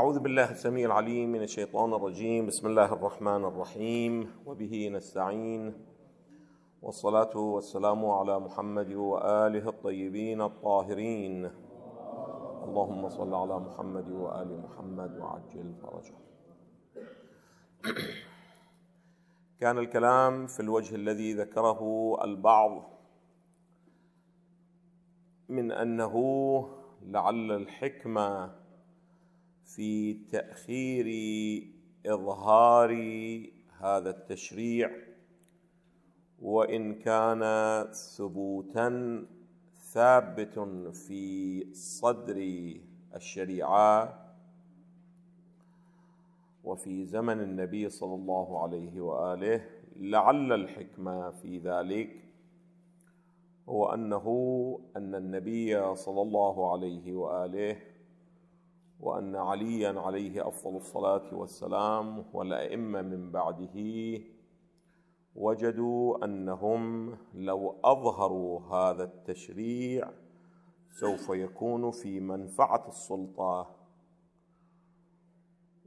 أعوذ بالله السميع العليم من الشيطان الرجيم بسم الله الرحمن الرحيم وبه نستعين والصلاة والسلام على محمد وآله الطيبين الطاهرين اللهم صل على محمد وآل محمد وعجل فرجه كان الكلام في الوجه الذي ذكره البعض من أنه لعل الحكمة في تاخير اظهار هذا التشريع وان كان ثبوتا ثابت في صدر الشريعه وفي زمن النبي صلى الله عليه واله لعل الحكمه في ذلك هو انه ان النبي صلى الله عليه واله وأن عليا عليه أفضل الصلاة والسلام والأئمة من بعده وجدوا أنهم لو أظهروا هذا التشريع سوف يكون في منفعة السلطة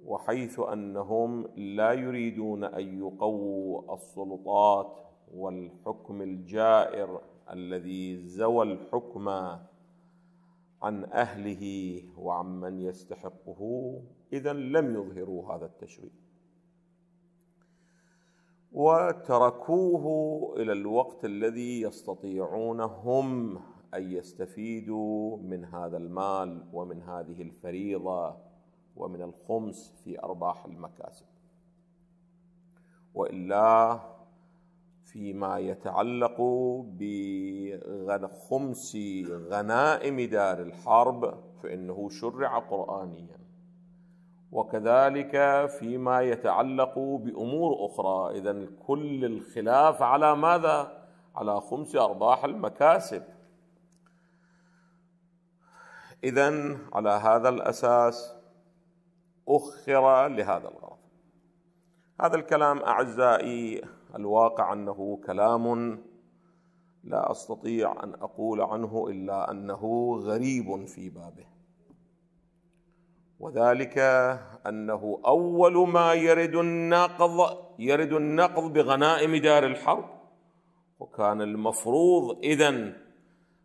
وحيث أنهم لا يريدون أن يقووا السلطات والحكم الجائر الذي زوى الحكم عن اهله وعمن يستحقه اذا لم يظهروا هذا التشريع وتركوه الى الوقت الذي يستطيعون هم ان يستفيدوا من هذا المال ومن هذه الفريضه ومن الخمس في ارباح المكاسب والا فيما يتعلق بخمس غنائم دار الحرب فإنه شرع قرآنيا وكذلك فيما يتعلق بأمور أخرى إذا كل الخلاف على ماذا؟ على خمس أرباح المكاسب إذا على هذا الأساس أخر لهذا الغرض هذا الكلام أعزائي الواقع انه كلام لا استطيع ان اقول عنه الا انه غريب في بابه وذلك انه اول ما يرد النقض يرد النقض بغنائم دار الحرب وكان المفروض اذا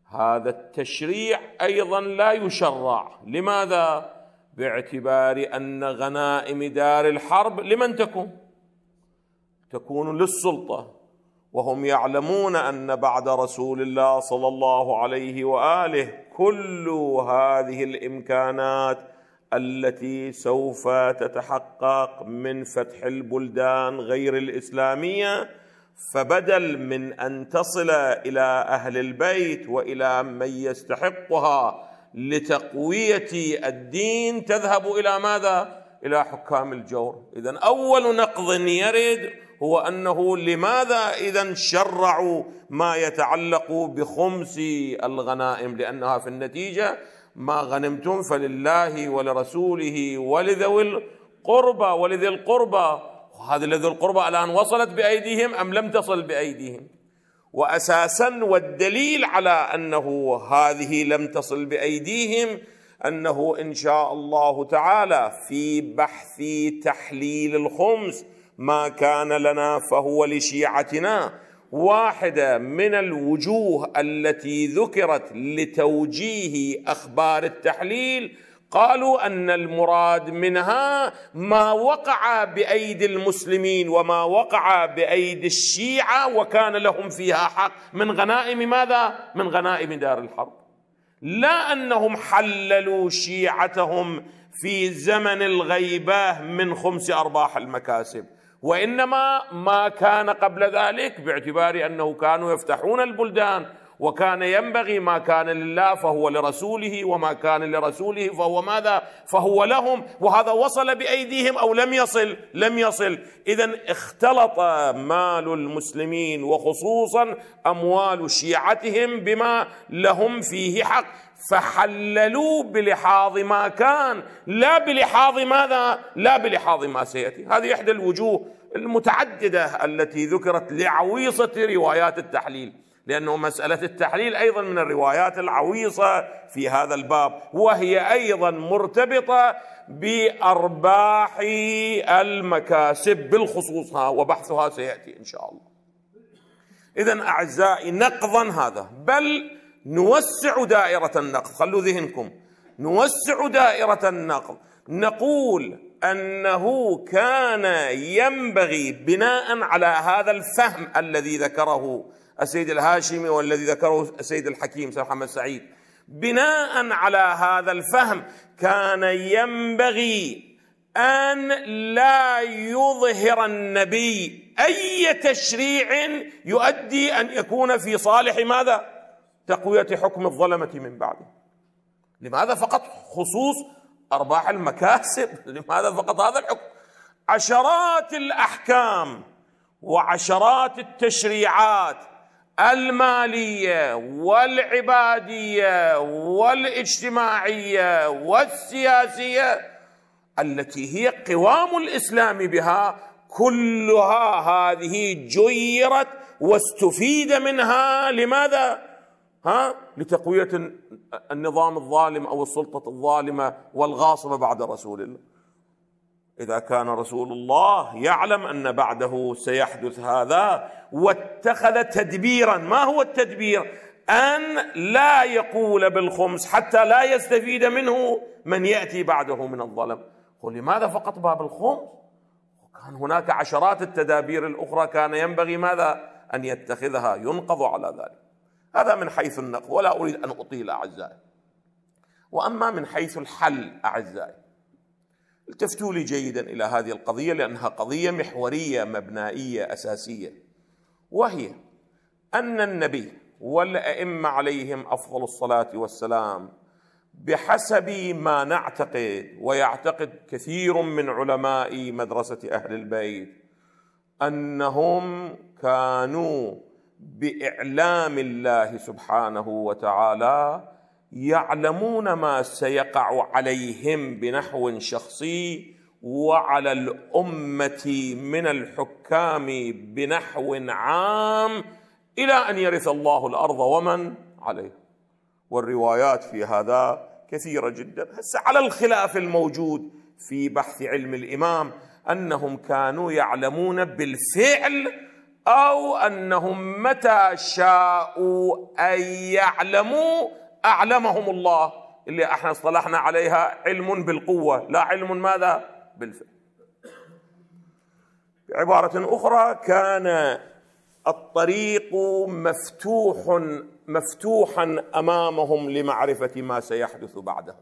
هذا التشريع ايضا لا يشرع لماذا باعتبار ان غنائم دار الحرب لمن تكون تكون للسلطه وهم يعلمون ان بعد رسول الله صلى الله عليه واله كل هذه الامكانات التي سوف تتحقق من فتح البلدان غير الاسلاميه فبدل من ان تصل الى اهل البيت والى من يستحقها لتقويه الدين تذهب الى ماذا؟ الى حكام الجور، اذا اول نقض يرد هو انه لماذا اذا شرعوا ما يتعلق بخمس الغنائم لانها في النتيجه ما غنمتم فلله ولرسوله ولذوي القربى ولذي القربى هذه لذي القربى الان وصلت بايديهم ام لم تصل بايديهم واساسا والدليل على انه هذه لم تصل بايديهم انه ان شاء الله تعالى في بحث تحليل الخمس ما كان لنا فهو لشيعتنا واحده من الوجوه التي ذكرت لتوجيه اخبار التحليل قالوا ان المراد منها ما وقع بايدي المسلمين وما وقع بايدي الشيعه وكان لهم فيها حق من غنائم ماذا؟ من غنائم دار الحرب. لا انهم حللوا شيعتهم في زمن الغيبه من خمس ارباح المكاسب، وانما ما كان قبل ذلك باعتبار انه كانوا يفتحون البلدان وكان ينبغي ما كان لله فهو لرسوله وما كان لرسوله فهو ماذا فهو لهم وهذا وصل بايديهم او لم يصل لم يصل اذا اختلط مال المسلمين وخصوصا اموال شيعتهم بما لهم فيه حق فحللوا بلحاظ ما كان لا بلحاظ ماذا لا بلحاظ ما سياتي هذه احدى الوجوه المتعدده التي ذكرت لعويصه روايات التحليل لانه مساله التحليل ايضا من الروايات العويصه في هذا الباب وهي ايضا مرتبطه بارباح المكاسب بالخصوص وبحثها سياتي ان شاء الله اذا اعزائي نقضا هذا بل نوسع دائرة النقد خلوا ذهنكم نوسع دائرة النقد نقول أنه كان ينبغي بناء على هذا الفهم الذي ذكره السيد الهاشمي والذي ذكره السيد الحكيم سيد محمد سعيد بناء على هذا الفهم كان ينبغي أن لا يظهر النبي أي تشريع يؤدي أن يكون في صالح ماذا؟ تقوية حكم الظلمة من بعده لماذا فقط خصوص أرباح المكاسب لماذا فقط هذا الحكم عشرات الأحكام وعشرات التشريعات المالية والعبادية والاجتماعية والسياسية التي هي قوام الإسلام بها كلها هذه جيرت واستفيد منها لماذا؟ ها لتقوية النظام الظالم أو السلطة الظالمة والغاصبة بعد رسول الله إذا كان رسول الله يعلم أن بعده سيحدث هذا واتخذ تدبيرا ما هو التدبير أن لا يقول بالخمس حتى لا يستفيد منه من يأتي بعده من الظلم قل لماذا فقط باب الخمس كان هناك عشرات التدابير الأخرى كان ينبغي ماذا أن يتخذها ينقض على ذلك هذا من حيث النقد ولا أريد أن أطيل أعزائي وأما من حيث الحل أعزائي التفتوا لي جيدا إلى هذه القضية لأنها قضية محورية مبنائية أساسية وهي أن النبي والأئمة عليهم أفضل الصلاة والسلام بحسب ما نعتقد ويعتقد كثير من علماء مدرسة أهل البيت أنهم كانوا باعلام الله سبحانه وتعالى يعلمون ما سيقع عليهم بنحو شخصي وعلى الامه من الحكام بنحو عام الى ان يرث الله الارض ومن عليه والروايات في هذا كثيره جدا هسه على الخلاف الموجود في بحث علم الامام انهم كانوا يعلمون بالفعل أو أنهم متى شاءوا أن يعلموا أعلمهم الله اللي احنا اصطلحنا عليها علم بالقوة لا علم ماذا بالفعل بعبارة أخرى كان الطريق مفتوح مفتوحا أمامهم لمعرفة ما سيحدث بعده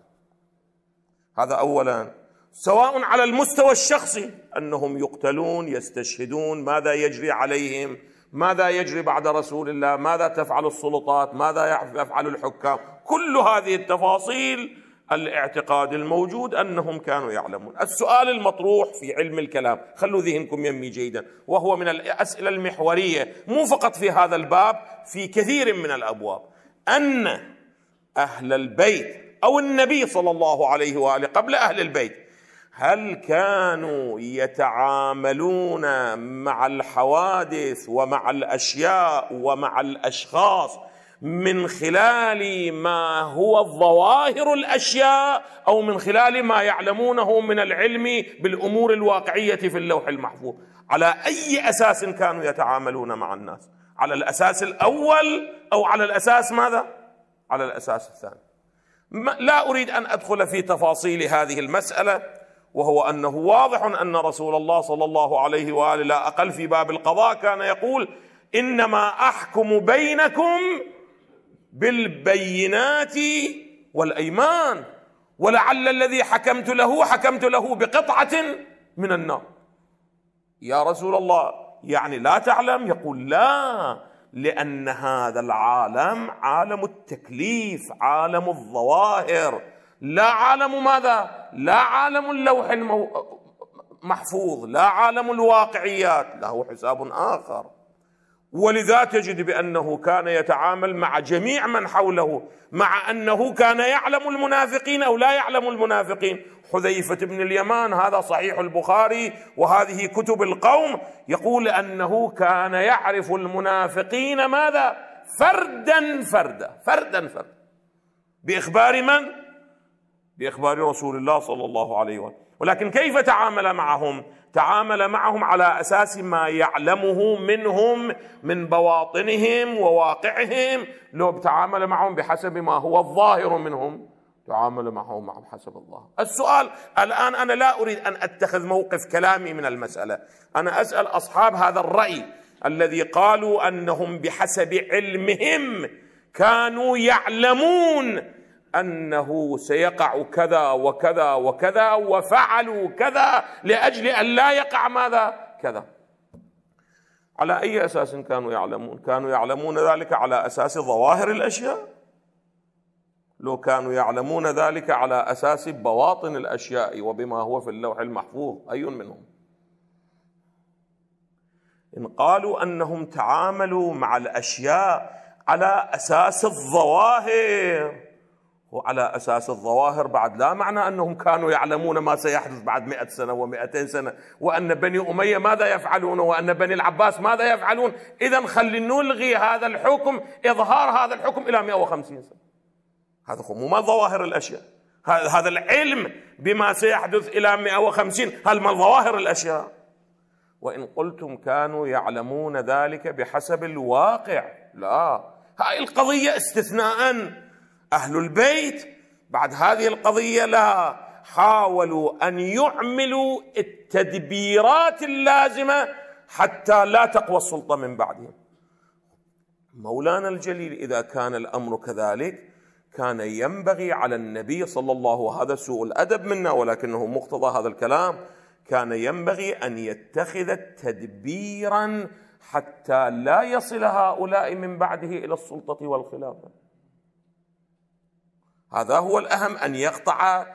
هذا أولاً سواء على المستوى الشخصي انهم يقتلون يستشهدون ماذا يجري عليهم ماذا يجري بعد رسول الله ماذا تفعل السلطات ماذا يفعل الحكام كل هذه التفاصيل الاعتقاد الموجود انهم كانوا يعلمون السؤال المطروح في علم الكلام خلوا ذهنكم يمي جيدا وهو من الاسئله المحوريه مو فقط في هذا الباب في كثير من الابواب ان اهل البيت او النبي صلى الله عليه واله قبل اهل البيت هل كانوا يتعاملون مع الحوادث ومع الاشياء ومع الاشخاص من خلال ما هو ظواهر الاشياء او من خلال ما يعلمونه من العلم بالامور الواقعيه في اللوح المحفوظ على اي اساس كانوا يتعاملون مع الناس على الاساس الاول او على الاساس ماذا على الاساس الثاني لا اريد ان ادخل في تفاصيل هذه المساله وهو انه واضح ان رسول الله صلى الله عليه واله لا اقل في باب القضاء كان يقول انما احكم بينكم بالبينات والايمان ولعل الذي حكمت له حكمت له بقطعه من النار يا رسول الله يعني لا تعلم يقول لا لان هذا العالم عالم التكليف عالم الظواهر لا عالم ماذا لا عالم اللوح المحفوظ لا عالم الواقعيات له حساب آخر ولذا تجد بأنه كان يتعامل مع جميع من حوله مع أنه كان يعلم المنافقين أو لا يعلم المنافقين حذيفة بن اليمان هذا صحيح البخاري وهذه كتب القوم يقول أنه كان يعرف المنافقين ماذا فردا فردا فردا فردا بإخبار من؟ باخبار رسول الله صلى الله عليه وسلم ولكن كيف تعامل معهم تعامل معهم على اساس ما يعلمه منهم من بواطنهم وواقعهم لو تعامل معهم بحسب ما هو الظاهر منهم تعامل معهم معهم حسب الله السؤال الآن أنا لا أريد أن أتخذ موقف كلامي من المسألة أنا أسأل أصحاب هذا الرأي الذي قالوا أنهم بحسب علمهم كانوا يعلمون انه سيقع كذا وكذا وكذا وفعلوا كذا لاجل ان لا يقع ماذا كذا على اي اساس كانوا يعلمون كانوا يعلمون ذلك على اساس ظواهر الاشياء لو كانوا يعلمون ذلك على اساس بواطن الاشياء وبما هو في اللوح المحفوظ اي منهم ان قالوا انهم تعاملوا مع الاشياء على اساس الظواهر وعلى أساس الظواهر بعد لا معنى أنهم كانوا يعلمون ما سيحدث بعد مئة سنة ومئتين سنة وأن بني أمية ماذا يفعلون وأن بني العباس ماذا يفعلون إذا خلي نلغي هذا الحكم إظهار هذا الحكم إلى 150 سنة هذا مو ما ظواهر الأشياء هذا العلم بما سيحدث إلى 150 هل ما ظواهر الأشياء وإن قلتم كانوا يعلمون ذلك بحسب الواقع لا هاي القضية استثناءً اهل البيت بعد هذه القضيه لا حاولوا ان يعملوا التدبيرات اللازمه حتى لا تقوى السلطه من بعدهم مولانا الجليل اذا كان الامر كذلك كان ينبغي على النبي صلى الله هذا سوء الادب منا ولكنه مقتضى هذا الكلام كان ينبغي ان يتخذ تدبيرا حتى لا يصل هؤلاء من بعده الى السلطه والخلافه هذا هو الأهم أن يقطع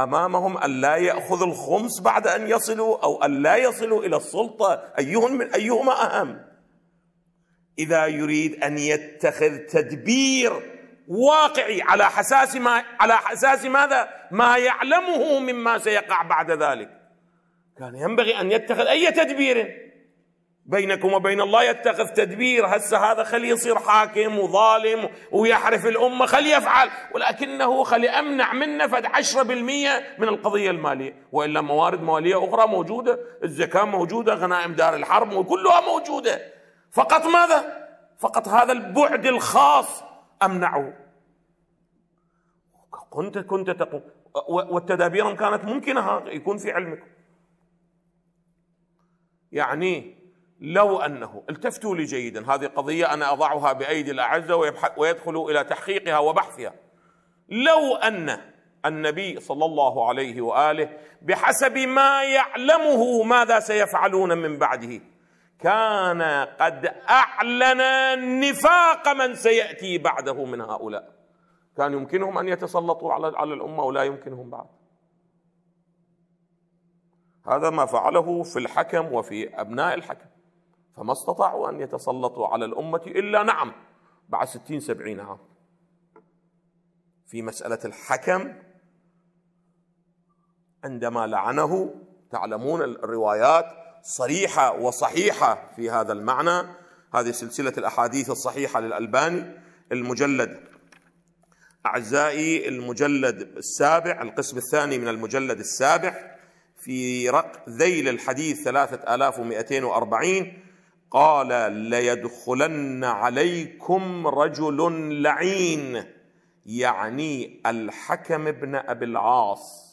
أمامهم أن لا يأخذ الخمس بعد أن يصلوا أو أن لا يصلوا إلى السلطة أيهم من أيهما أهم إذا يريد أن يتخذ تدبير واقعي على حساس ما على حساس ماذا؟ ما يعلمه مما سيقع بعد ذلك كان ينبغي أن يتخذ أي تدبير بينكم وبين الله يتخذ تدبير هسه هذا خليه يصير حاكم وظالم ويحرف الأمة خليه يفعل ولكنه خلي أمنع منه فد 10% من القضية المالية وإلا موارد مالية أخرى موجودة الزكاة موجودة غنائم دار الحرب وكلها موجودة فقط ماذا؟ فقط هذا البعد الخاص أمنعه كنت كنت تقوم والتدابير كانت ممكنة يكون في علمكم يعني لو انه التفتوا لي جيدا هذه قضيه انا اضعها بايدي الاعزه ويدخل الى تحقيقها وبحثها لو ان النبي صلى الله عليه واله بحسب ما يعلمه ماذا سيفعلون من بعده كان قد اعلن نفاق من سياتي بعده من هؤلاء كان يمكنهم ان يتسلطوا على على الامه ولا يمكنهم بعد هذا ما فعله في الحكم وفي ابناء الحكم فما استطاعوا أن يتسلطوا على الأمة إلا نعم بعد ستين سبعين عام في مسألة الحكم عندما لعنه تعلمون الروايات صريحة وصحيحة في هذا المعنى هذه سلسلة الأحاديث الصحيحة للألباني المجلد أعزائي المجلد السابع القسم الثاني من المجلد السابع في رق ذيل الحديث 3240 قال ليدخلن عليكم رجل لعين يعني الحكم ابن ابي العاص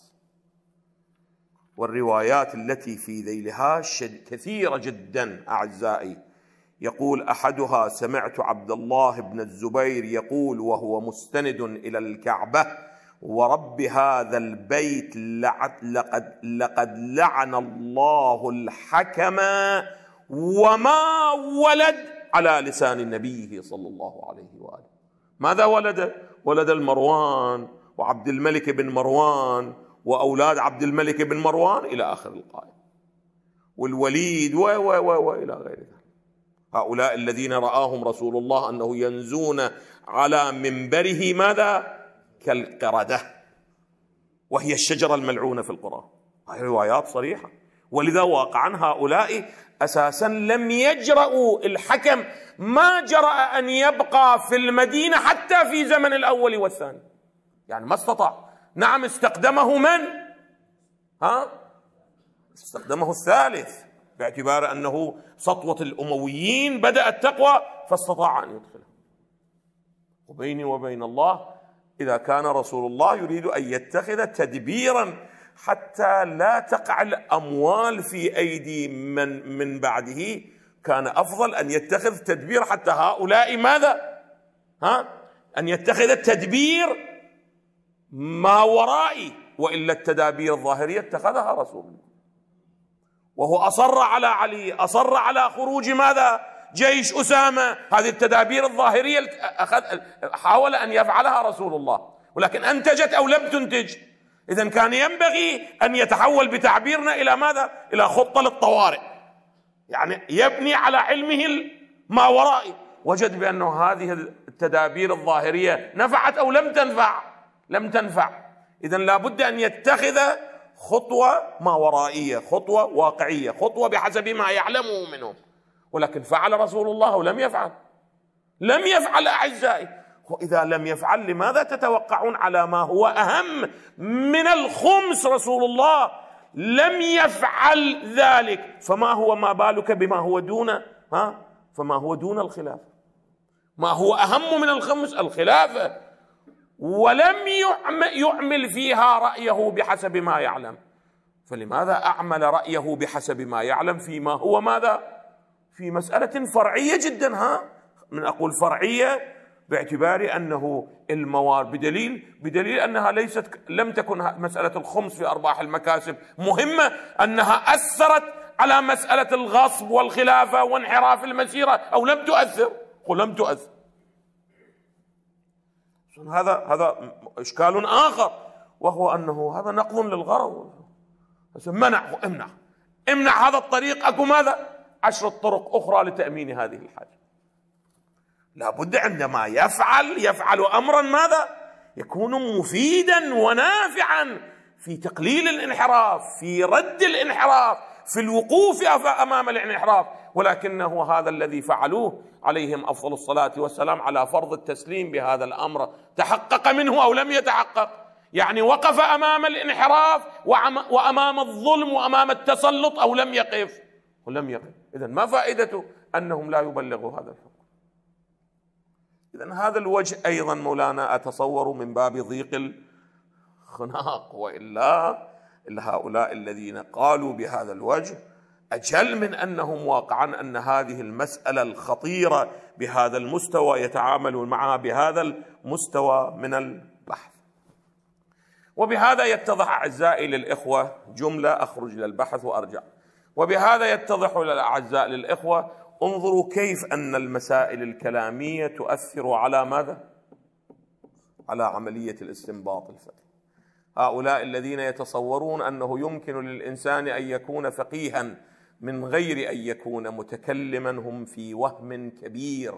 والروايات التي في ذيلها كثيره جدا اعزائي يقول احدها سمعت عبد الله بن الزبير يقول وهو مستند الى الكعبه ورب هذا البيت لقد لقد لعن الله الحكم وما ولد على لسان نبيه صلى الله عليه واله ماذا ولد؟ ولد المروان وعبد الملك بن مروان واولاد عبد الملك بن مروان الى اخر القائمه والوليد و و و والى غير ذلك هؤلاء الذين رآهم رسول الله أنه ينزون على منبره ماذا؟ كالقردة وهي الشجرة الملعونة في القرآن هذه روايات صريحة ولذا واقعا هؤلاء اساسا لم يجرؤوا الحكم ما جرأ ان يبقى في المدينه حتى في زمن الاول والثاني يعني ما استطاع نعم استقدمه من ها استقدمه الثالث باعتبار انه سطوه الامويين بدا التقوى فاستطاع ان يدخله وبيني وبين الله اذا كان رسول الله يريد ان يتخذ تدبيرا حتى لا تقع الأموال في أيدي من من بعده كان أفضل أن يتخذ تدبير حتى هؤلاء ماذا ها أن يتخذ التدبير ما ورائي وإلا التدابير الظاهرية اتخذها رسول الله وهو أصر على علي أصر على خروج ماذا جيش أسامة هذه التدابير الظاهرية أخذ حاول أن يفعلها رسول الله ولكن أنتجت أو لم تنتج إذا كان ينبغي أن يتحول بتعبيرنا إلى ماذا؟ إلى خطة للطوارئ يعني يبني على علمه ما ورائي وجد بأنه هذه التدابير الظاهرية نفعت أو لم تنفع لم تنفع إذا لابد أن يتخذ خطوة ما ورائية خطوة واقعية خطوة بحسب ما يعلمه منهم ولكن فعل رسول الله ولم يفعل لم يفعل أعزائي وإذا لم يفعل لماذا تتوقعون على ما هو أهم من الخمس رسول الله لم يفعل ذلك فما هو ما بالك بما هو دون ها فما هو دون الخلافة ما هو أهم من الخمس الخلافة ولم يعمل فيها رأيه بحسب ما يعلم فلماذا أعمل رأيه بحسب ما يعلم فيما هو ماذا في مسألة فرعية جدا ها من أقول فرعية باعتبار انه الموارد بدليل بدليل انها ليست لم تكن مساله الخمس في ارباح المكاسب مهمه انها اثرت على مساله الغصب والخلافه وانحراف المسيره او لم تؤثر قل لم تؤثر هذا هذا اشكال اخر وهو انه هذا نقض للغرض منع امنع امنع هذا الطريق اكو ماذا؟ عشرة طرق اخرى لتامين هذه الحاجه لابد عندما يفعل يفعل امرا ماذا يكون مفيدا ونافعا في تقليل الانحراف في رد الانحراف في الوقوف امام الانحراف ولكنه هذا الذي فعلوه عليهم افضل الصلاه والسلام على فرض التسليم بهذا الامر تحقق منه او لم يتحقق يعني وقف امام الانحراف وامام الظلم وامام التسلط او لم يقف ولم يقف اذا ما فائدته انهم لا يبلغوا هذا الحكم إذا هذا الوجه أيضا مولانا أتصور من باب ضيق الخناق وإلا هؤلاء الذين قالوا بهذا الوجه أجل من أنهم واقعا أن هذه المسألة الخطيرة بهذا المستوى يتعاملون معها بهذا المستوى من البحث وبهذا يتضح أعزائي للإخوة جملة أخرج للبحث وأرجع وبهذا يتضح الأعزاء للإخوة انظروا كيف ان المسائل الكلاميه تؤثر على ماذا؟ على عمليه الاستنباط الفقهي هؤلاء الذين يتصورون انه يمكن للانسان ان يكون فقيها من غير ان يكون متكلما هم في وهم كبير.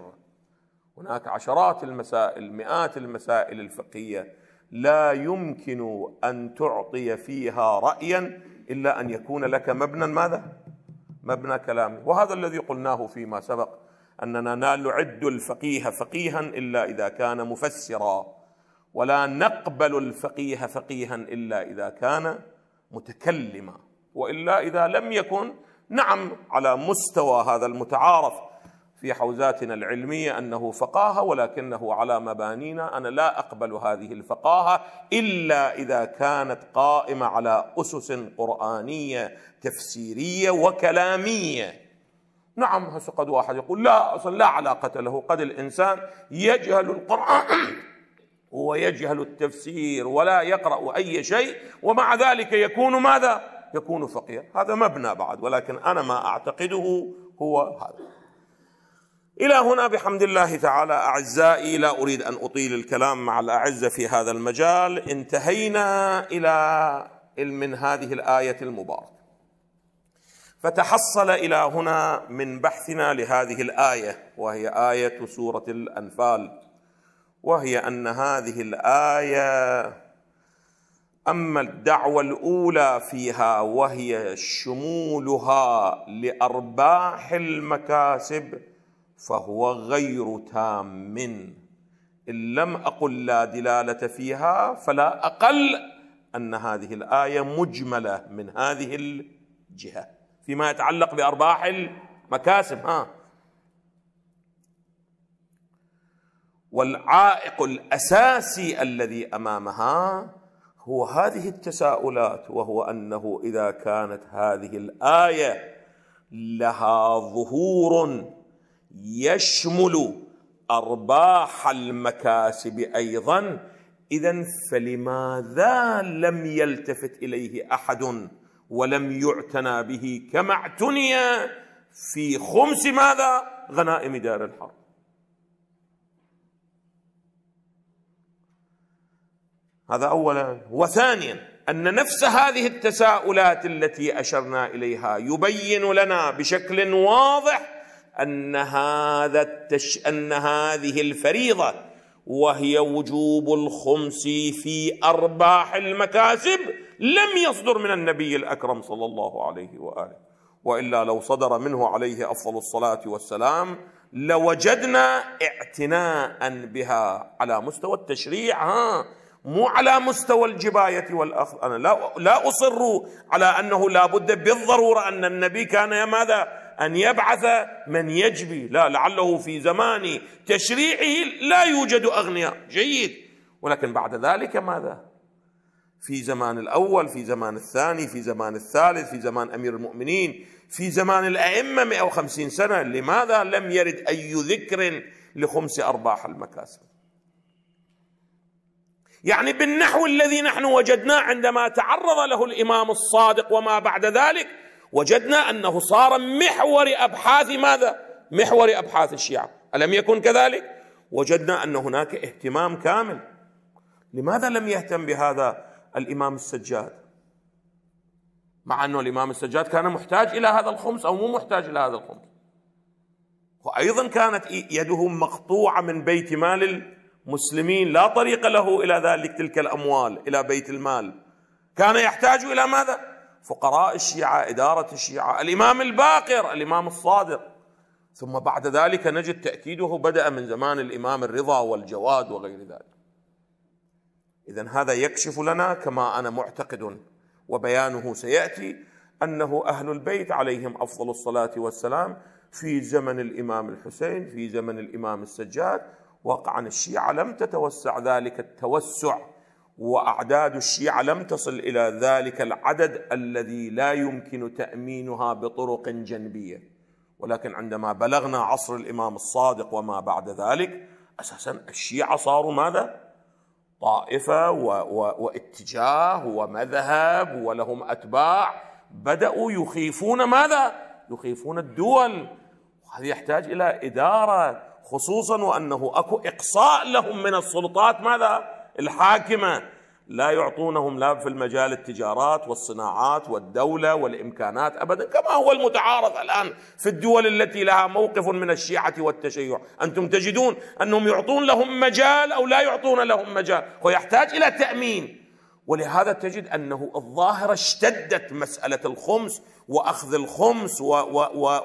هناك عشرات المسائل، مئات المسائل الفقهيه لا يمكن ان تعطي فيها رايا الا ان يكون لك مبنى ماذا؟ مبنى كلامي وهذا الذي قلناه فيما سبق أننا لا نعد الفقيه فقيها إلا إذا كان مفسرا ولا نقبل الفقيه فقيها إلا إذا كان متكلما وإلا إذا لم يكن نعم على مستوى هذا المتعارف في حوزاتنا العلميه انه فقاهه ولكنه على مبانينا انا لا اقبل هذه الفقاهه الا اذا كانت قائمه على اسس قرانيه تفسيريه وكلاميه نعم هسه قد واحد يقول لا اصلا لا علاقه له قد الانسان يجهل القران ويجهل التفسير ولا يقرا اي شيء ومع ذلك يكون ماذا يكون فقيها هذا مبنى بعد ولكن انا ما اعتقده هو هذا إلى هنا بحمد الله تعالى أعزائي لا أريد أن أطيل الكلام مع الأعزة في هذا المجال انتهينا إلى من هذه الآية المباركة فتحصل إلى هنا من بحثنا لهذه الآية وهي آية سورة الأنفال وهي أن هذه الآية أما الدعوة الأولى فيها وهي شمولها لأرباح المكاسب فهو غير تام ان لم اقل لا دلاله فيها فلا اقل ان هذه الايه مجمله من هذه الجهه فيما يتعلق بارباح المكاسب ها والعائق الاساسي الذي امامها هو هذه التساؤلات وهو انه اذا كانت هذه الايه لها ظهور يشمل ارباح المكاسب ايضا اذا فلماذا لم يلتفت اليه احد ولم يعتنى به كما اعتني في خمس ماذا غنائم دار الحرب هذا اولا وثانيا ان نفس هذه التساؤلات التي اشرنا اليها يبين لنا بشكل واضح ان هذا التش ان هذه الفريضه وهي وجوب الخمس في ارباح المكاسب لم يصدر من النبي الاكرم صلى الله عليه واله والا لو صدر منه عليه افضل الصلاه والسلام لوجدنا اعتناء بها على مستوى التشريع ها مو على مستوى الجباية والأخذ أنا لا, لا أصر على أنه لا بد بالضرورة أن النبي كان ماذا أن يبعث من يجبي لا لعله في زمان تشريعه لا يوجد أغنياء جيد ولكن بعد ذلك ماذا في زمان الأول في زمان الثاني في زمان الثالث في زمان أمير المؤمنين في زمان الأئمة 150 سنة لماذا لم يرد أي ذكر لخمس أرباح المكاسب يعني بالنحو الذي نحن وجدناه عندما تعرض له الإمام الصادق وما بعد ذلك وجدنا أنه صار محور أبحاث ماذا؟ محور أبحاث الشيعة ألم يكن كذلك؟ وجدنا أن هناك اهتمام كامل لماذا لم يهتم بهذا الإمام السجاد؟ مع أنه الإمام السجاد كان محتاج إلى هذا الخمس أو مو محتاج إلى هذا الخمس وأيضا كانت يده مقطوعة من بيت مال المسلمين لا طريق له إلى ذلك تلك الأموال إلى بيت المال كان يحتاج إلى ماذا؟ فقراء الشيعة إدارة الشيعة الإمام الباقر الإمام الصادق ثم بعد ذلك نجد تأكيده بدأ من زمان الإمام الرضا والجواد وغير ذلك إذا هذا يكشف لنا كما أنا معتقد وبيانه سيأتي أنه أهل البيت عليهم أفضل الصلاة والسلام في زمن الإمام الحسين في زمن الإمام السجاد واقعا الشيعة لم تتوسع ذلك التوسع واعداد الشيعه لم تصل الى ذلك العدد الذي لا يمكن تامينها بطرق جنبيه ولكن عندما بلغنا عصر الامام الصادق وما بعد ذلك اساسا الشيعه صاروا ماذا؟ طائفه و و واتجاه ومذهب ولهم اتباع بداوا يخيفون ماذا؟ يخيفون الدول وهذا يحتاج الى اداره خصوصا وانه اكو اقصاء لهم من السلطات ماذا؟ الحاكمه لا يعطونهم لا في المجال التجارات والصناعات والدوله والامكانات ابدا كما هو المتعارف الان في الدول التي لها موقف من الشيعه والتشيع، انتم تجدون انهم يعطون لهم مجال او لا يعطون لهم مجال، ويحتاج الى تامين، ولهذا تجد أنه الظاهرة اشتدت مسألة الخمس وأخذ الخمس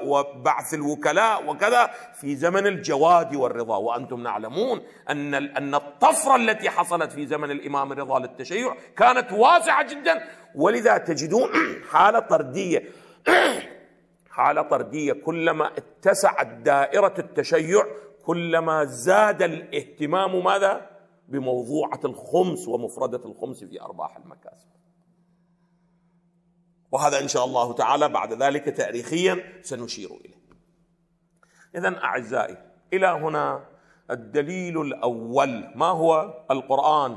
وبعث الوكلاء وكذا في زمن الجواد والرضا وأنتم نعلمون أن أن الطفرة التي حصلت في زمن الإمام الرضا للتشيع كانت واسعة جدا ولذا تجدون حالة طردية حالة طردية كلما اتسعت دائرة التشيع كلما زاد الاهتمام ماذا؟ بموضوعة الخمس ومفردة الخمس في أرباح المكاسب وهذا إن شاء الله تعالى بعد ذلك تاريخيا سنشير إليه إذا أعزائي إلى هنا الدليل الأول ما هو القرآن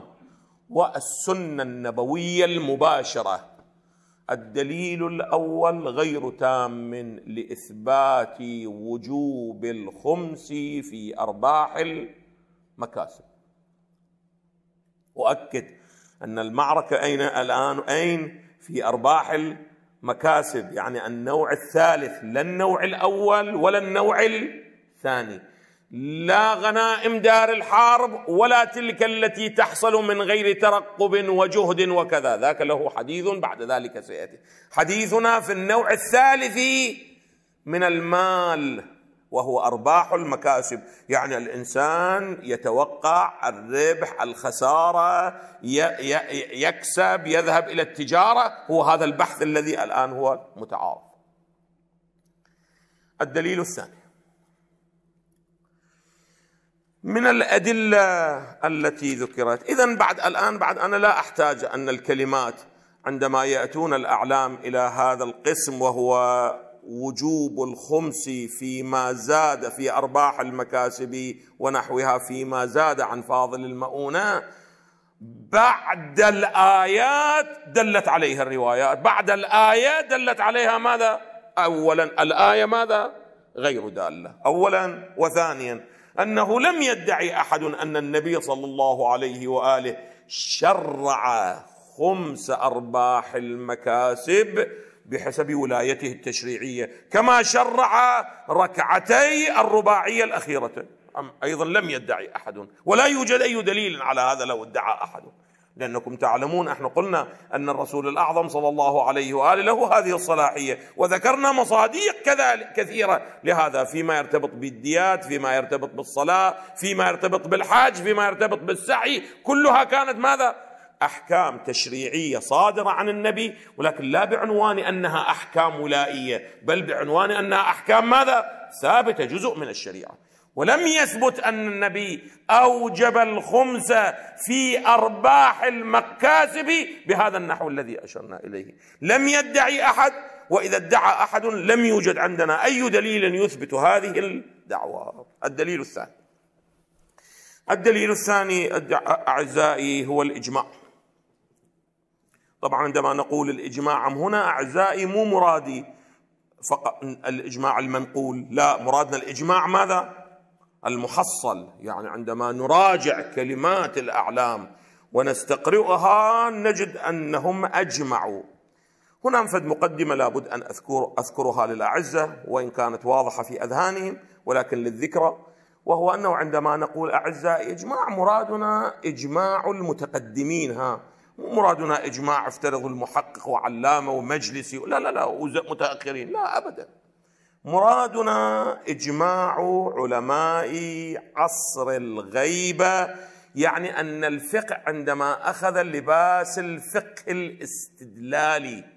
والسنة النبوية المباشرة الدليل الأول غير تام لإثبات وجوب الخمس في أرباح المكاسب أؤكد أن المعركة أين الآن أين في أرباح المكاسب يعني النوع الثالث لا النوع الأول ولا النوع الثاني لا غنائم دار الحرب ولا تلك التي تحصل من غير ترقب وجهد وكذا ذاك له حديث بعد ذلك سياتي حديثنا في النوع الثالث من المال وهو ارباح المكاسب يعني الانسان يتوقع الربح الخساره يكسب يذهب الى التجاره هو هذا البحث الذي الان هو متعارف الدليل الثاني من الادله التي ذكرت اذا بعد الان بعد انا لا احتاج ان الكلمات عندما ياتون الاعلام الى هذا القسم وهو وجوب الخمس فيما زاد في ارباح المكاسب ونحوها فيما زاد عن فاضل المؤونه بعد الايات دلت عليها الروايات بعد الايه دلت عليها ماذا اولا الايه ماذا غير داله اولا وثانيا انه لم يدعي احد ان النبي صلى الله عليه واله شرع خمس ارباح المكاسب بحسب ولايته التشريعيه كما شرع ركعتي الرباعيه الاخيرتين ايضا لم يدعي احد ولا يوجد اي دليل على هذا لو ادعى احد لانكم تعلمون احنا قلنا ان الرسول الاعظم صلى الله عليه واله له هذه الصلاحيه وذكرنا مصادق كذلك كثيره لهذا فيما يرتبط بالديات، فيما يرتبط بالصلاه، فيما يرتبط بالحاج، فيما يرتبط بالسعي، كلها كانت ماذا؟ احكام تشريعيه صادره عن النبي ولكن لا بعنوان انها احكام ولائيه بل بعنوان انها احكام ماذا؟ ثابته جزء من الشريعه ولم يثبت ان النبي اوجب الخمس في ارباح المكاسب بهذا النحو الذي اشرنا اليه لم يدعي احد واذا ادعى احد لم يوجد عندنا اي دليل يثبت هذه الدعوه الدليل الثاني الدليل الثاني اعزائي هو الاجماع طبعا عندما نقول الإجماع هنا أعزائي مو مرادي فقط الإجماع المنقول لا مرادنا الإجماع ماذا؟ المحصل يعني عندما نراجع كلمات الأعلام ونستقرئها نجد أنهم أجمعوا هنا أنفد مقدمة لابد أن أذكر أذكرها للأعزة وإن كانت واضحة في أذهانهم ولكن للذكرى وهو أنه عندما نقول أعزائي إجماع مرادنا إجماع المتقدمين ها مو مرادنا إجماع افترض المحقق وعلامة ومجلسي لا لا لا متأخرين لا أبدا مرادنا إجماع علماء عصر الغيبة يعني أن الفقه عندما أخذ اللباس الفقه الاستدلالي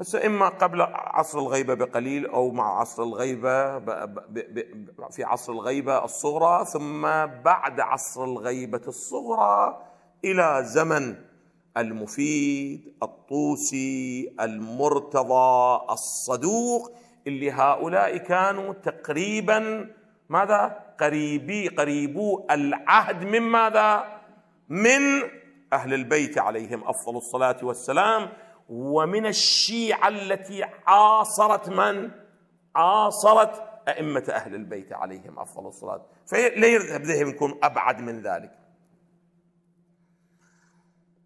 هسه اما قبل عصر الغيبه بقليل او مع عصر الغيبه في عصر الغيبه الصغرى ثم بعد عصر الغيبه الصغرى الى زمن المفيد الطوسي المرتضى الصدوق اللي هؤلاء كانوا تقريبا ماذا قريبي قريبو العهد من ماذا من اهل البيت عليهم افضل الصلاه والسلام ومن الشيعة التي عاصرت من؟ عاصرت أئمة أهل البيت عليهم أفضل الصلاة فلا يذهب ذهب يكون أبعد من ذلك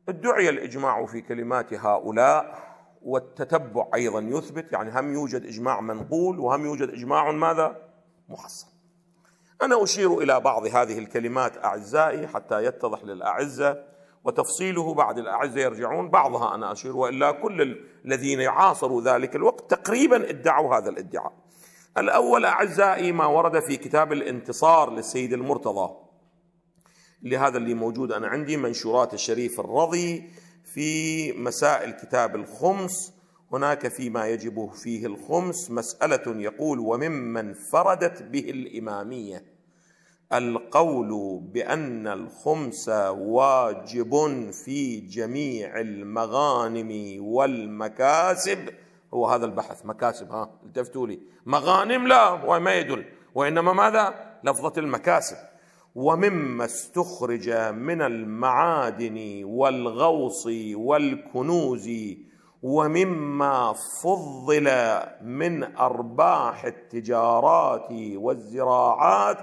ادعي الإجماع في كلمات هؤلاء والتتبع أيضا يثبت يعني هم يوجد إجماع منقول وهم يوجد إجماع ماذا؟ محصن. أنا أشير إلى بعض هذه الكلمات أعزائي حتى يتضح للأعزة وتفصيله بعد الأعزة يرجعون بعضها أنا أشير وإلا كل الذين عاصروا ذلك الوقت تقريبا ادعوا هذا الادعاء الأول أعزائي ما ورد في كتاب الانتصار للسيد المرتضى لهذا اللي موجود أنا عندي منشورات الشريف الرضي في مسائل كتاب الخمس هناك فيما يجب فيه الخمس مسألة يقول وممن فردت به الإمامية القول بان الخمس واجب في جميع المغانم والمكاسب هو هذا البحث مكاسب ها التفتوا لي مغانم لا هو ما يدل وانما ماذا لفظه المكاسب ومما استخرج من المعادن والغوص والكنوز ومما فضل من ارباح التجارات والزراعات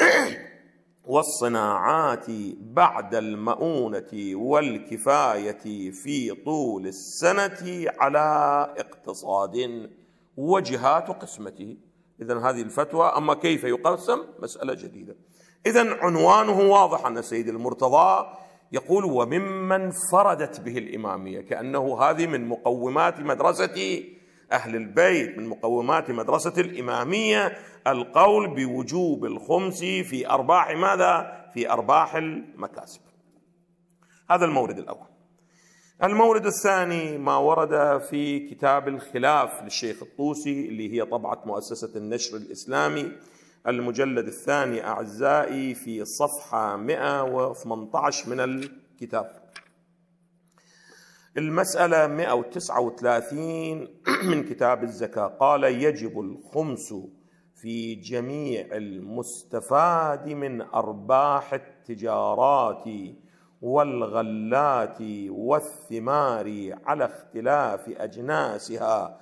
والصناعات بعد المؤونة والكفاية في طول السنة على اقتصاد وجهات قسمته إذا هذه الفتوى أما كيف يقسم مسألة جديدة إذا عنوانه واضح أن سيد المرتضى يقول وممن فردت به الإمامية كأنه هذه من مقومات مدرسة أهل البيت من مقومات مدرسة الإمامية القول بوجوب الخمس في أرباح ماذا؟ في أرباح المكاسب هذا المورد الأول المورد الثاني ما ورد في كتاب الخلاف للشيخ الطوسي اللي هي طبعة مؤسسة النشر الإسلامي المجلد الثاني أعزائي في صفحة 118 من الكتاب المسألة 139 من كتاب الزكاة قال يجب الخمس في جميع المستفاد من أرباح التجارات والغلات والثمار على اختلاف أجناسها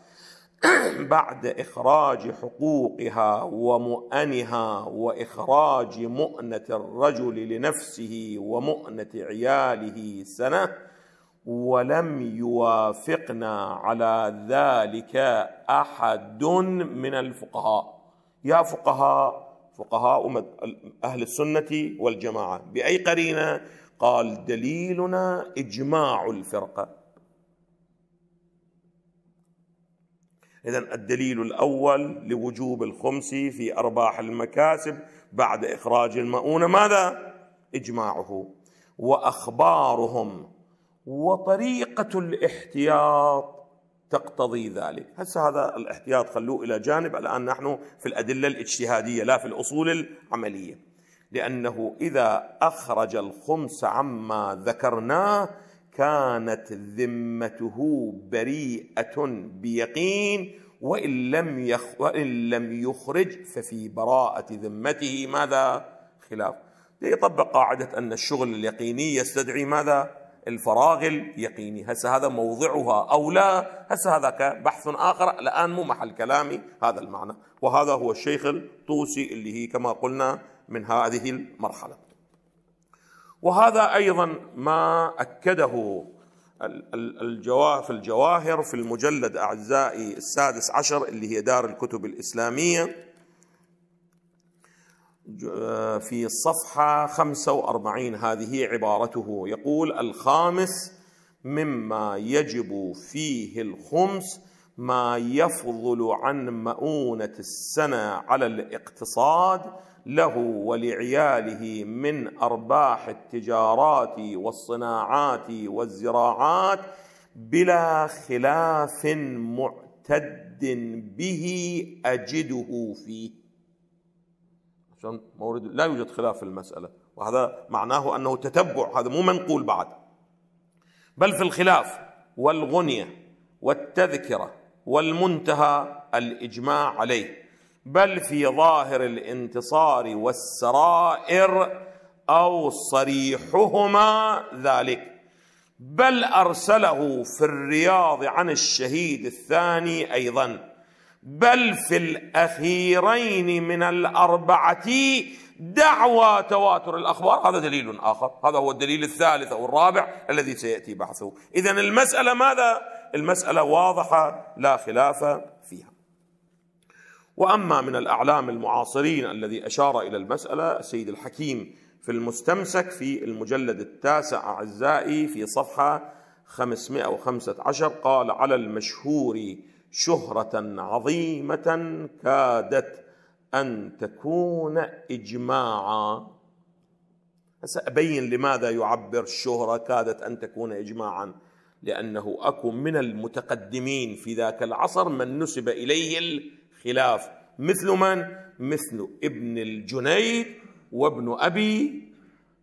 بعد إخراج حقوقها ومؤنها وإخراج مؤنة الرجل لنفسه ومؤنة عياله سنة ولم يوافقنا على ذلك احد من الفقهاء يا فقهاء فقهاء اهل السنه والجماعه باي قرينه قال دليلنا اجماع الفرقه اذا الدليل الاول لوجوب الخمس في ارباح المكاسب بعد اخراج المؤونه ماذا اجماعه واخبارهم وطريقه الاحتياط تقتضي ذلك هسه هذا الاحتياط خلوه إلى جانب الآن نحن في الأدلة الاجتهادية لا في الأصول العملية لأنه إذا أخرج الخمس عما ذكرناه كانت ذمته بريئة بيقين وإن لم, يخ وإن لم يخرج ففي براءة ذمته ماذا خلاف يطبق قاعدة أن الشغل اليقيني يستدعي ماذا الفراغ اليقيني هسه هذا موضعها أو لا هسه هذا بحث آخر الآن مو محل كلامي هذا المعنى وهذا هو الشيخ الطوسي اللي هي كما قلنا من هذه المرحلة وهذا أيضا ما أكده في الجواهر في المجلد أعزائي السادس عشر اللي هي دار الكتب الإسلامية آه، في الصفحة 45 هذه عبارته يقول الخامس مما يجب فيه الخمس ما يفضل عن مؤونة السنة على الاقتصاد له ولعياله من أرباح التجارات والصناعات والزراعات بلا خلاف معتد به أجده فيه عشان مورد لا يوجد خلاف في المسألة وهذا معناه أنه تتبع هذا مو منقول بعد بل في الخلاف والغنية والتذكرة والمنتهى الإجماع عليه بل في ظاهر الانتصار والسرائر أو صريحهما ذلك بل أرسله في الرياض عن الشهيد الثاني أيضا بل في الاخيرين من الاربعه دعوى تواتر الاخبار هذا دليل اخر هذا هو الدليل الثالث او الرابع الذي سياتي بحثه اذا المساله ماذا المساله واضحه لا خلاف فيها واما من الاعلام المعاصرين الذي اشار الى المساله السيد الحكيم في المستمسك في المجلد التاسع اعزائي في صفحه 515 قال على المشهور شهره عظيمه كادت ان تكون اجماعا سابين لماذا يعبر الشهره كادت ان تكون اجماعا لانه اكو من المتقدمين في ذاك العصر من نسب اليه الخلاف مثل من مثل ابن الجنيد وابن ابي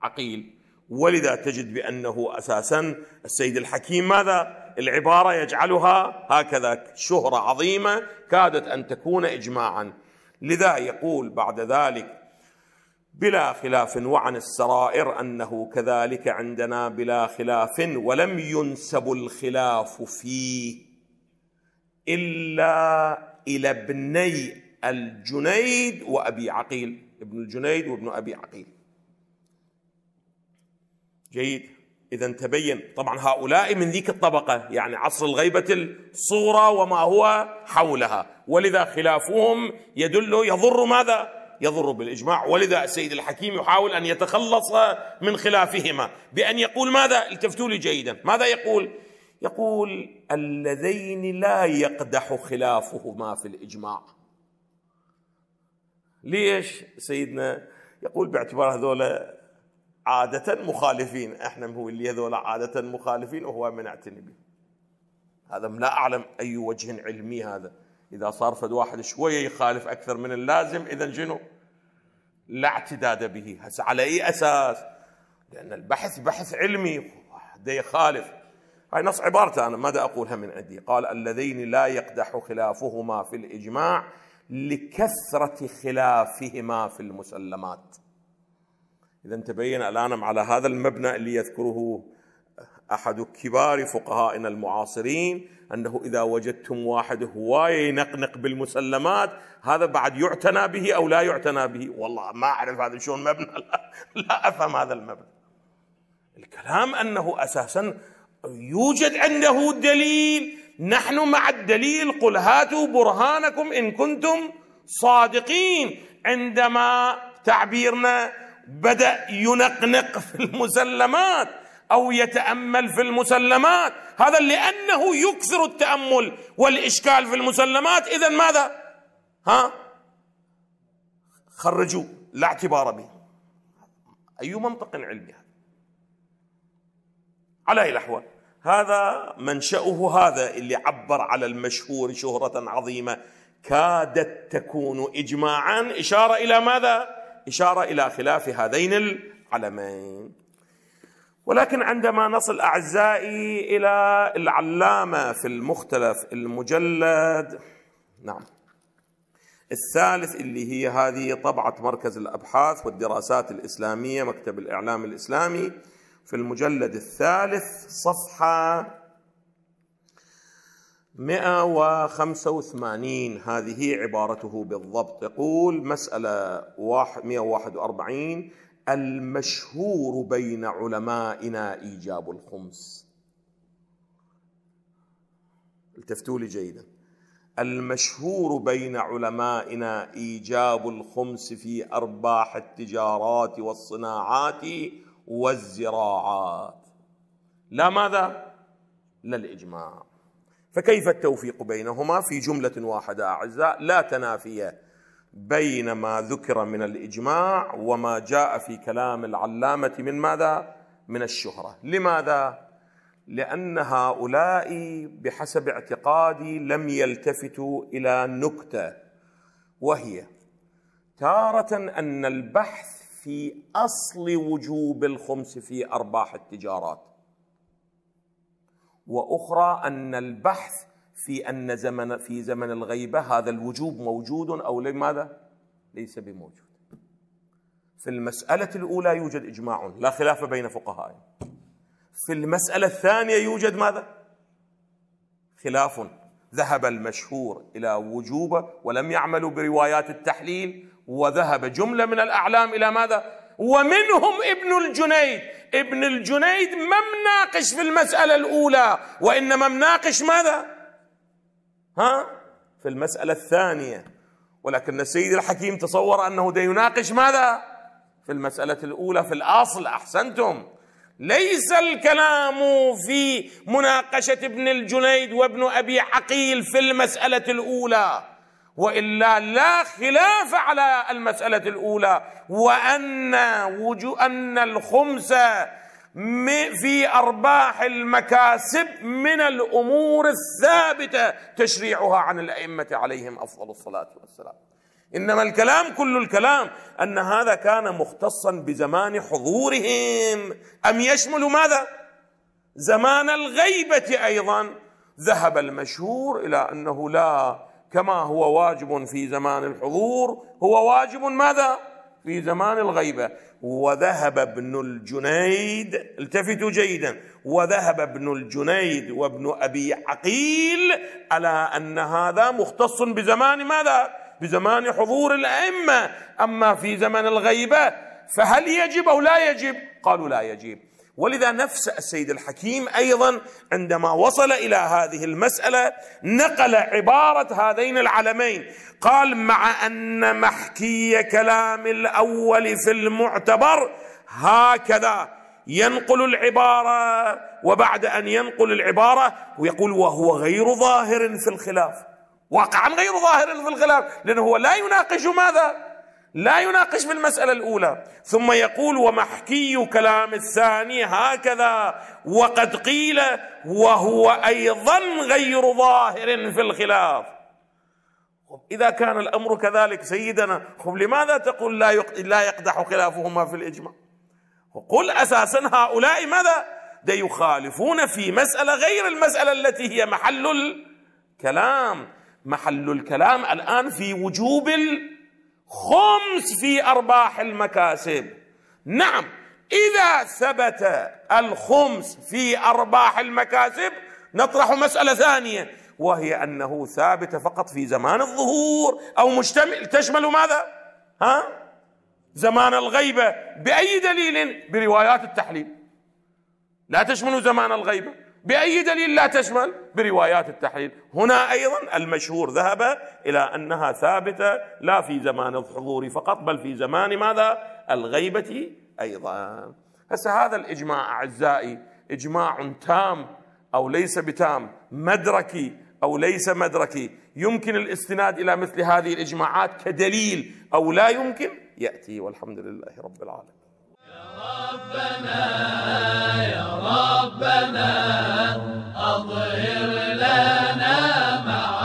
عقيل ولذا تجد بانه اساسا السيد الحكيم ماذا العبارة يجعلها هكذا شهرة عظيمة كادت أن تكون إجماعا لذا يقول بعد ذلك بلا خلاف وعن السرائر أنه كذلك عندنا بلا خلاف ولم ينسب الخلاف فيه إلا إلى ابني الجنيد وأبي عقيل ابن الجنيد وابن أبي عقيل جيد إذا تبين طبعا هؤلاء من ذيك الطبقة يعني عصر الغيبة الصغرى وما هو حولها ولذا خلافهم يدل يضر ماذا؟ يضر بالإجماع ولذا السيد الحكيم يحاول أن يتخلص من خلافهما بأن يقول ماذا؟ التفتوا لي جيدا ماذا يقول؟ يقول اللذين لا يقدح خلافهما في الإجماع ليش سيدنا يقول باعتبار هذول عادة مخالفين احنا هو اللي هذول عادة مخالفين وهو ما نعتني به هذا لا اعلم اي وجه علمي هذا اذا صار فد واحد شويه يخالف اكثر من اللازم اذا جنو لا اعتداد به هسه على اي اساس لان البحث بحث علمي ده يخالف هاي نص عبارته انا ماذا اقولها من عندي قال اللذين لا يقدح خلافهما في الاجماع لكثره خلافهما في المسلمات إذا تبين الآن على هذا المبنى اللي يذكره أحد كبار فقهائنا المعاصرين أنه إذا وجدتم واحد هواية ينقنق بالمسلمات هذا بعد يعتنى به أو لا يعتنى به والله ما أعرف هذا شلون مبنى لا, لا أفهم هذا المبنى الكلام أنه أساسا يوجد عنده دليل نحن مع الدليل قل هاتوا برهانكم إن كنتم صادقين عندما تعبيرنا بدا ينقنق في المسلمات او يتامل في المسلمات هذا لانه يكثر التامل والاشكال في المسلمات اذا ماذا ها خرجوا لا اعتبار به اي منطق علمي هذا على اي الاحوال هذا منشاه هذا اللي عبر على المشهور شهره عظيمه كادت تكون اجماعا اشاره الى ماذا إشارة إلى خلاف هذين العلمين ولكن عندما نصل أعزائي إلى العلامة في المختلف المجلد نعم الثالث اللي هي هذه طبعة مركز الأبحاث والدراسات الإسلامية مكتب الإعلام الإسلامي في المجلد الثالث صفحة 185 هذه عبارته بالضبط يقول مسألة 141 المشهور بين علمائنا إيجاب الخمس التفتوا لي جيدا المشهور بين علمائنا إيجاب الخمس في أرباح التجارات والصناعات والزراعات لا ماذا؟ لا الإجماع فكيف التوفيق بينهما في جملة واحدة أعزاء لا تنافية بين ما ذكر من الإجماع وما جاء في كلام العلامة من ماذا؟ من الشهرة لماذا؟ لأن هؤلاء بحسب اعتقادي لم يلتفتوا إلى نكتة وهي تارة أن البحث في أصل وجوب الخمس في أرباح التجارات واخرى ان البحث في ان زمن في زمن الغيبه هذا الوجوب موجود او لماذا؟ ليس بموجود. في المساله الاولى يوجد اجماع لا خلاف بين فقهائنا. في المساله الثانيه يوجد ماذا؟ خلاف ذهب المشهور الى وجوبه ولم يعملوا بروايات التحليل وذهب جمله من الاعلام الى ماذا؟ ومنهم ابن الجنيد ابن الجنيد ما مناقش في المسألة الأولى وإنما مناقش ماذا ها في المسألة الثانية ولكن السيد الحكيم تصور أنه ده يناقش ماذا في المسألة الأولى في الأصل أحسنتم ليس الكلام في مناقشة ابن الجنيد وابن أبي عقيل في المسألة الأولى والا لا خلاف على المساله الاولى وان وجو ان الخمس في ارباح المكاسب من الامور الثابته تشريعها عن الائمه عليهم افضل الصلاه والسلام انما الكلام كل الكلام ان هذا كان مختصا بزمان حضورهم ام يشمل ماذا زمان الغيبه ايضا ذهب المشهور الى انه لا كما هو واجب في زمان الحضور هو واجب ماذا في زمان الغيبة وذهب ابن الجنيد التفتوا جيدا وذهب ابن الجنيد وابن أبي عقيل على أن هذا مختص بزمان ماذا بزمان حضور الأئمة أما في زمن الغيبة فهل يجب أو لا يجب قالوا لا يجب ولذا نفس السيد الحكيم ايضا عندما وصل الى هذه المساله نقل عباره هذين العلمين قال مع ان محكي كلام الاول في المعتبر هكذا ينقل العباره وبعد ان ينقل العباره ويقول وهو غير ظاهر في الخلاف واقعا غير ظاهر في الخلاف لانه هو لا يناقش ماذا لا يناقش في المسألة الأولى ثم يقول ومحكي كلام الثاني هكذا وقد قيل وهو أيضا غير ظاهر في الخلاف إذا كان الأمر كذلك سيدنا خب لماذا تقول لا لا يقدح خلافهما في الإجماع وقل أساسا هؤلاء ماذا ده يخالفون في مسألة غير المسألة التي هي محل الكلام محل الكلام الآن في وجوب ال خمس في أرباح المكاسب نعم إذا ثبت الخمس في أرباح المكاسب نطرح مسألة ثانية وهي أنه ثابت فقط في زمان الظهور أو مشتمل تشمل ماذا؟ ها؟ زمان الغيبة بأي دليل؟ بروايات التحليل لا تشمل زمان الغيبة بأي دليل لا تشمل بروايات التحليل هنا أيضا المشهور ذهب إلى أنها ثابتة لا في زمان الحضور فقط بل في زمان ماذا الغيبة أيضا هسه هذا الإجماع أعزائي إجماع تام أو ليس بتام مدركي أو ليس مدركي يمكن الاستناد إلى مثل هذه الإجماعات كدليل أو لا يمكن يأتي والحمد لله رب العالمين ربنا يا ربنا أظهر لنا معك